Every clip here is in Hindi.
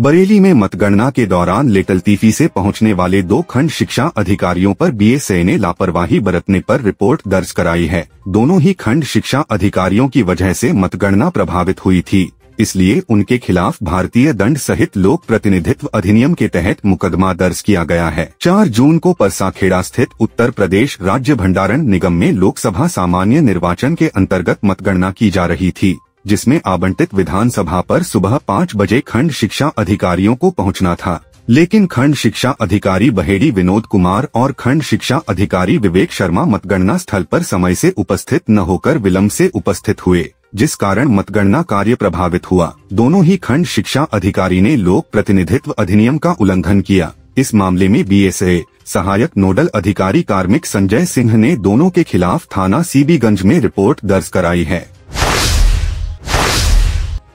बरेली में मतगणना के दौरान लिटल तीफी से पहुंचने वाले दो खंड शिक्षा अधिकारियों पर बीएसए ने लापरवाही बरतने पर रिपोर्ट दर्ज कराई है दोनों ही खंड शिक्षा अधिकारियों की वजह से मतगणना प्रभावित हुई थी इसलिए उनके खिलाफ भारतीय दंड सहित लोक प्रतिनिधित्व अधिनियम के तहत मुकदमा दर्ज किया गया है 4 जून को परसाखेड़ा स्थित उत्तर प्रदेश राज्य भंडारण निगम में लोकसभा सामान्य निर्वाचन के अंतर्गत मतगणना की जा रही थी जिसमें आवंटित विधानसभा पर सुबह पाँच बजे खंड शिक्षा अधिकारियों को पहुंचना था लेकिन खंड शिक्षा अधिकारी बहेड़ी विनोद कुमार और खंड शिक्षा अधिकारी विवेक शर्मा मतगणना स्थल पर समय से उपस्थित न होकर विलम्ब से उपस्थित हुए जिस कारण मतगणना कार्य प्रभावित हुआ दोनों ही खंड शिक्षा अधिकारी ने लोक प्रतिनिधित्व अधिनियम का उल्लंघन किया इस मामले में बी सहायक नोडल अधिकारी कार्मिक संजय सिंह ने दोनों के खिलाफ थाना सीबीगंज में रिपोर्ट दर्ज कराई है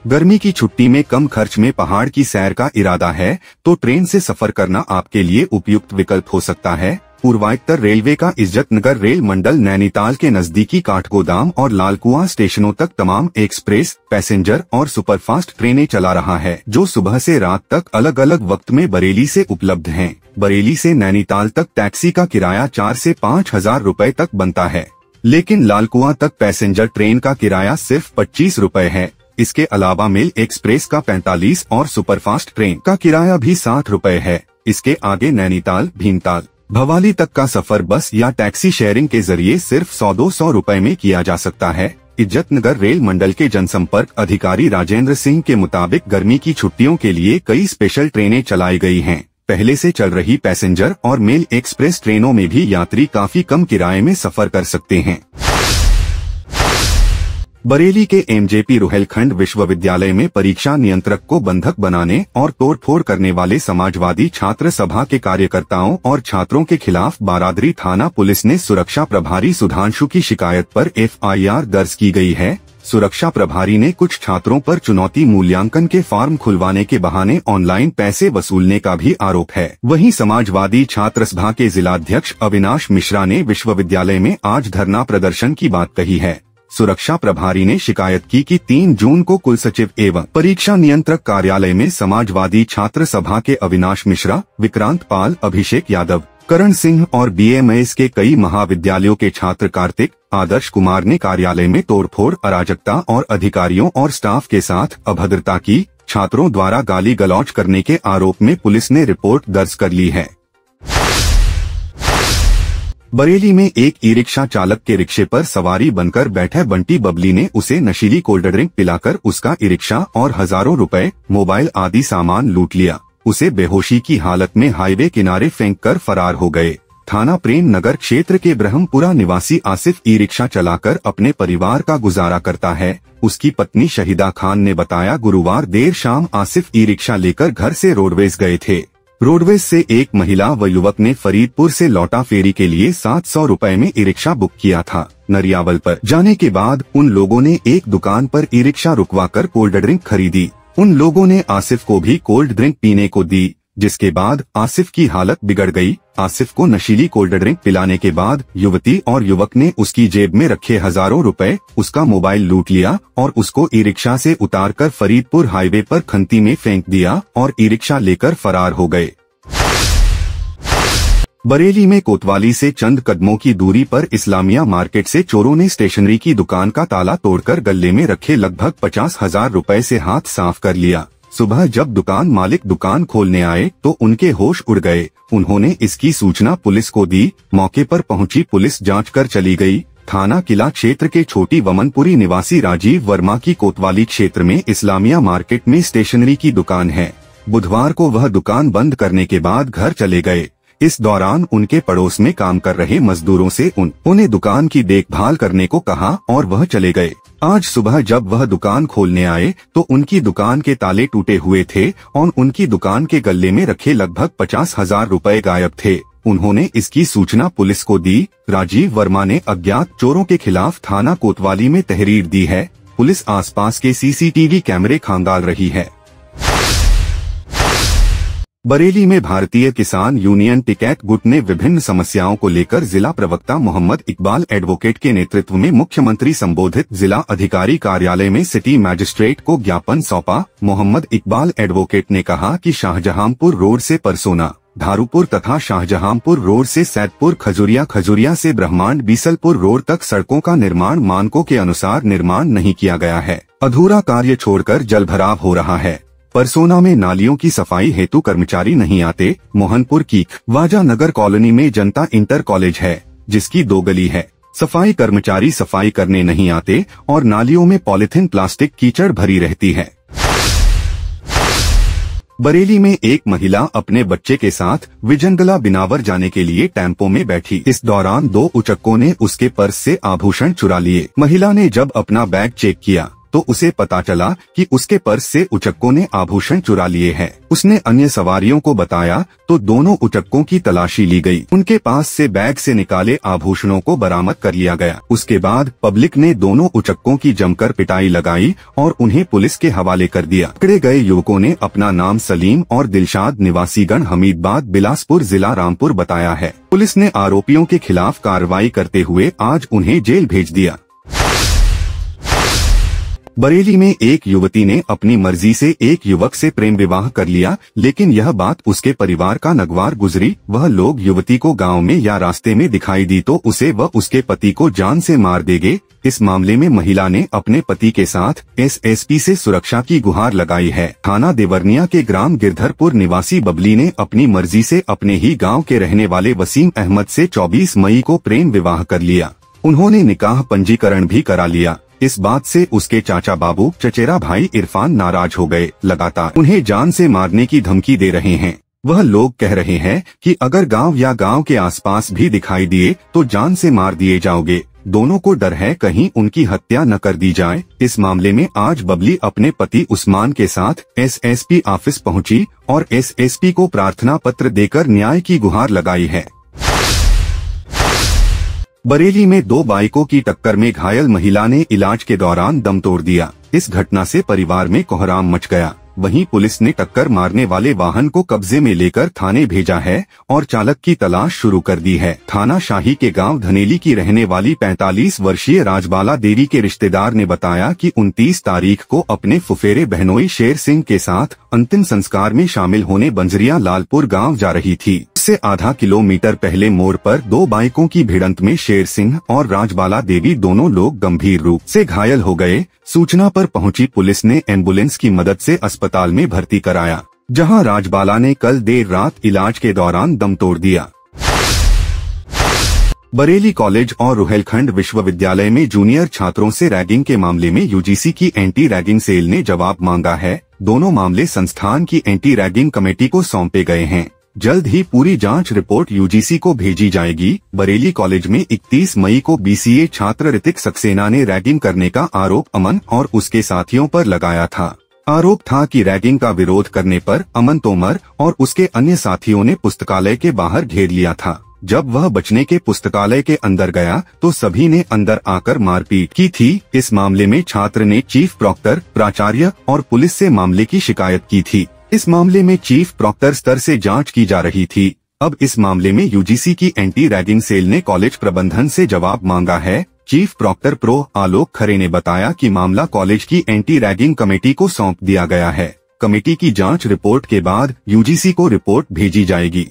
गर्मी की छुट्टी में कम खर्च में पहाड़ की सैर का इरादा है तो ट्रेन से सफर करना आपके लिए उपयुक्त विकल्प हो सकता है पूर्वात्तर रेलवे का इज्जत नगर रेल मंडल नैनीताल के नजदीकी काठगोदाम और लालकुआ स्टेशनों तक तमाम एक्सप्रेस पैसेंजर और सुपरफास्ट ट्रेनें चला रहा है जो सुबह से रात तक अलग अलग वक्त में बरेली से उपलब्ध हैं। बरेली से नैनीताल तक टैक्सी का किराया चार से पाँच हजार रूपए तक बनता है लेकिन लालकुआ तक पैसेंजर ट्रेन का किराया सिर्फ पच्चीस रूपए है इसके अलावा मेल एक्सप्रेस का 45 और सुपरफास्ट ट्रेन का किराया भी साठ रूपए है इसके आगे नैनीताल भीमताल भवाली तक का सफर बस या टैक्सी शेयरिंग के जरिए सिर्फ सौ दो सौ रूपए में किया जा सकता है इज्जत नगर रेल मंडल के जनसंपर्क अधिकारी राजेंद्र सिंह के मुताबिक गर्मी की छुट्टियों के लिए कई स्पेशल ट्रेनें चलाई गई हैं पहले से चल रही पैसेंजर और मेल एक्सप्रेस ट्रेनों में भी यात्री काफी कम किराए में सफर कर सकते हैं बरेली के एमजेपी रोहेलखंड विश्वविद्यालय में परीक्षा नियंत्रक को बंधक बनाने और तोड़फोड़ करने वाले समाजवादी छात्र सभा के कार्यकर्ताओं और छात्रों के खिलाफ बारादरी थाना पुलिस ने सुरक्षा प्रभारी सुधांशु की शिकायत पर एफआईआर दर्ज की गई है सुरक्षा प्रभारी ने कुछ छात्रों पर चुनौती मूल्यांकन के फॉर्म खुलवाने के बहाने ऑनलाइन पैसे वसूलने का भी आरोप है वहीं समाजवादी छात्र सभा के जिलाध्यक्ष अविनाश मिश्रा ने विश्वविद्यालय में आज धरना प्रदर्शन की बात कही है सुरक्षा प्रभारी ने शिकायत की कि 3 जून को कुल सचिव एवं परीक्षा नियंत्रक कार्यालय में समाजवादी छात्र सभा के अविनाश मिश्रा विक्रांत पाल अभिषेक यादव करण सिंह और बीएमएस के कई महाविद्यालयों के छात्र कार्तिक आदर्श कुमार ने कार्यालय में तोड़फोड़ अराजकता और अधिकारियों और स्टाफ के साथ अभद्रता की छात्रों द्वारा गाली गलौच करने के आरोप में पुलिस ने रिपोर्ट दर्ज कर ली है बरेली में एक ई रिक्शा चालक के रिक्शे पर सवारी बनकर बैठे बंटी बबली ने उसे नशीली कोल्ड ड्रिंक पिलाकर उसका ई रिक्शा और हजारों रुपए मोबाइल आदि सामान लूट लिया उसे बेहोशी की हालत में हाईवे किनारे फेंक कर फरार हो गए थाना प्रेम नगर क्षेत्र के ब्रह्मपुरा निवासी आसिफ ई रिक्शा चलाकर अपने परिवार का गुजारा करता है उसकी पत्नी शहीदा खान ने बताया गुरुवार देर शाम आसिफ ई रिक्शा लेकर घर से रोडवेज गए थे रोडवेज से एक महिला व युवक ने फरीदपुर से लौटा फेरी के लिए सात सौ रूपए में ई रिक्शा बुक किया था नरियावल पर जाने के बाद उन लोगों ने एक दुकान पर ई रिक्शा रुकवा कर कोल्ड ड्रिंक खरीदी उन लोगों ने आसिफ को भी कोल्ड ड्रिंक पीने को दी जिसके बाद आसिफ की हालत बिगड़ गई आसिफ को नशीली कोल्ड ड्रिंक पिलाने के बाद युवती और युवक ने उसकी जेब में रखे हजारों रुपए उसका मोबाइल लूट लिया और उसको ई रिक्शा से कर फरीदपुर हाईवे पर खंती में फेंक दिया और ई रिक्शा लेकर फरार हो गए बरेली में कोतवाली से चंद कदमों की दूरी पर इस्लामिया मार्केट से चोरों ने स्टेशनरी की दुकान का ताला तोड़कर गले में रखे लगभग पचास हजार रूपए ऐसी हाथ साफ कर लिया सुबह जब दुकान मालिक दुकान खोलने आए तो उनके होश उड़ गए उन्होंने इसकी सूचना पुलिस को दी मौके पर पहुंची पुलिस जांच कर चली गई थाना किला क्षेत्र के छोटी वमनपुरी निवासी राजीव वर्मा की कोतवाली क्षेत्र में इस्लामिया मार्केट में स्टेशनरी की दुकान है बुधवार को वह दुकान बंद करने के बाद घर चले गए इस दौरान उनके पड़ोस में काम कर रहे मजदूरों से उन, उन्हें दुकान की देखभाल करने को कहा और वह चले गए आज सुबह जब वह दुकान खोलने आए तो उनकी दुकान के ताले टूटे हुए थे और उनकी दुकान के गले में रखे लगभग पचास हजार रूपए गायब थे उन्होंने इसकी सूचना पुलिस को दी राजीव वर्मा ने अज्ञात चोरों के खिलाफ थाना कोतवाली में तहरीर दी है पुलिस आसपास के सीसीटीवी कैमरे खंगाल रही है बरेली में भारतीय किसान यूनियन टिकैत गुट ने विभिन्न समस्याओं को लेकर जिला प्रवक्ता मोहम्मद इकबाल एडवोकेट के नेतृत्व में मुख्यमंत्री संबोधित जिला अधिकारी कार्यालय में सिटी मैजिस्ट्रेट को ज्ञापन सौंपा मोहम्मद इकबाल एडवोकेट ने कहा कि शाहजहांपुर रोड से परसोना धारूपुर तथा शाहजहांपुर रोड से सैदपुर खजुरिया खजुरिया से ब्रह्मांड बीसलपुर रोड तक सड़कों का निर्माण मानकों के अनुसार निर्माण नहीं किया गया है अधूरा कार्य छोड़कर जलभराव हो रहा है परसोना में नालियों की सफाई हेतु कर्मचारी नहीं आते मोहनपुर की वाजा नगर कॉलोनी में जनता इंटर कॉलेज है जिसकी दो गली है सफाई कर्मचारी सफाई करने नहीं आते और नालियों में पॉलिथिन प्लास्टिक कीचड़ भरी रहती है बरेली में एक महिला अपने बच्चे के साथ विजनगला बिनावर जाने के लिए टेम्पो में बैठी इस दौरान दो उचक्कों ने उसके पर्स से आभूषण चुरा लिए महिला ने जब अपना बैग चेक किया तो उसे पता चला कि उसके पर्स से उचक्कों ने आभूषण चुरा लिए हैं। उसने अन्य सवारियों को बताया तो दोनों उचक्कों की तलाशी ली गई। उनके पास से बैग से निकाले आभूषणों को बरामद कर लिया गया उसके बाद पब्लिक ने दोनों उचक्कों की जमकर पिटाई लगाई और उन्हें पुलिस के हवाले कर दिया पकड़े गए युवकों ने अपना नाम सलीम और दिलशाद निवासीगण हमीदबाद बिलासपुर जिला रामपुर बताया है पुलिस ने आरोपियों के खिलाफ कार्रवाई करते हुए आज उन्हें जेल भेज दिया बरेली में एक युवती ने अपनी मर्जी से एक युवक से प्रेम विवाह कर लिया लेकिन यह बात उसके परिवार का नगवार गुजरी वह लोग युवती को गांव में या रास्ते में दिखाई दी तो उसे व उसके पति को जान से मार देंगे इस मामले में महिला ने अपने पति के साथ एसएसपी से सुरक्षा की गुहार लगाई है थाना देवरनिया के ग्राम गिरधरपुर निवासी बबली ने अपनी मर्जी से अपने ही गाँव के रहने वाले वसीम अहमद से चौबीस मई को प्रेम विवाह कर लिया उन्होंने निकाह पंजीकरण भी करा लिया इस बात से उसके चाचा बाबू चचेरा भाई इरफान नाराज हो गए लगातार उन्हें जान से मारने की धमकी दे रहे हैं वह लोग कह रहे हैं कि अगर गांव या गांव के आसपास भी दिखाई दिए तो जान से मार दिए जाओगे दोनों को डर है कहीं उनकी हत्या न कर दी जाए इस मामले में आज बबली अपने पति उस्मान के साथ एसएसपी ऑफिस पहुंची और एसएसपी को प्रार्थना पत्र देकर न्याय की गुहार लगाई है बरेली में दो बाइकों की टक्कर में घायल महिला ने इलाज के दौरान दम तोड़ दिया इस घटना से परिवार में कोहराम मच गया वहीं पुलिस ने टक्कर मारने वाले वाहन को कब्जे में लेकर थाने भेजा है और चालक की तलाश शुरू कर दी है थाना शाही के गांव धनेली की रहने वाली 45 वर्षीय राजबाला देवी के रिश्तेदार ने बताया कि 29 तारीख को अपने फुफेरे बहनोई शेर सिंह के साथ अंतिम संस्कार में शामिल होने बंजरिया लालपुर गाँव जा रही थी इससे आधा किलोमीटर पहले मोड़ पर दो बाइकों की भिड़ंत में शेर सिंह और राजबाला देवी दोनों लोग गंभीर रूप से घायल हो गए सूचना पर पहुंची पुलिस ने एम्बुलेंस की मदद से अस्पताल में भर्ती कराया जहां राजबाला ने कल देर रात इलाज के दौरान दम तोड़ दिया बरेली कॉलेज और रोहेलखंड विश्वविद्यालय में जूनियर छात्रों से रैगिंग के मामले में यूजीसी की एंटी रैगिंग सेल ने जवाब मांगा है दोनों मामले संस्थान की एंटी रैगिंग कमेटी को सौंपे गए हैं जल्द ही पूरी जांच रिपोर्ट यूजीसी को भेजी जाएगी बरेली कॉलेज में 31 मई को बीसीए छात्र ऋतिक सक्सेना ने रैगिंग करने का आरोप अमन और उसके साथियों पर लगाया था आरोप था कि रैगिंग का विरोध करने पर अमन तोमर और उसके अन्य साथियों ने पुस्तकालय के बाहर घेर लिया था जब वह बचने के पुस्तकालय के अंदर गया तो सभी ने अंदर आकर मारपीट की थी इस मामले में छात्र ने चीफ प्रॉक्टर प्राचार्य और पुलिस से मामले की शिकायत की थी इस मामले में चीफ प्रॉक्टर स्तर से जांच की जा रही थी अब इस मामले में यूजीसी की एंटी रैगिंग सेल ने कॉलेज प्रबंधन से जवाब मांगा है chief proctor pro Alok Khare ने बताया कि मामला कॉलेज की एंटी रैगिंग कमेटी को सौंप दिया गया है कमेटी की जांच रिपोर्ट के बाद यूजीसी को रिपोर्ट भेजी जाएगी